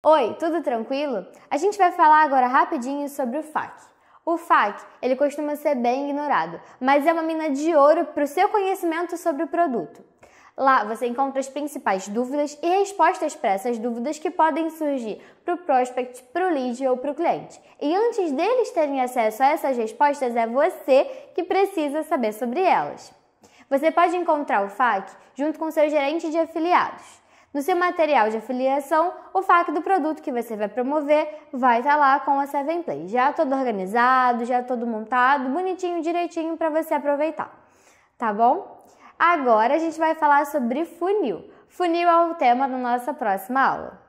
Oi, tudo tranquilo? A gente vai falar agora rapidinho sobre o FAQ. O FAQ, ele costuma ser bem ignorado, mas é uma mina de ouro para o seu conhecimento sobre o produto. Lá você encontra as principais dúvidas e respostas para essas dúvidas que podem surgir para o prospect, para o lead ou para o cliente. E antes deles terem acesso a essas respostas, é você que precisa saber sobre elas. Você pode encontrar o FAQ junto com seu gerente de afiliados. No seu material de afiliação, o FAQ do produto que você vai promover vai estar tá lá com a 7play, já todo organizado, já todo montado, bonitinho, direitinho para você aproveitar, tá bom? Agora a gente vai falar sobre funil. Funil é o tema da nossa próxima aula.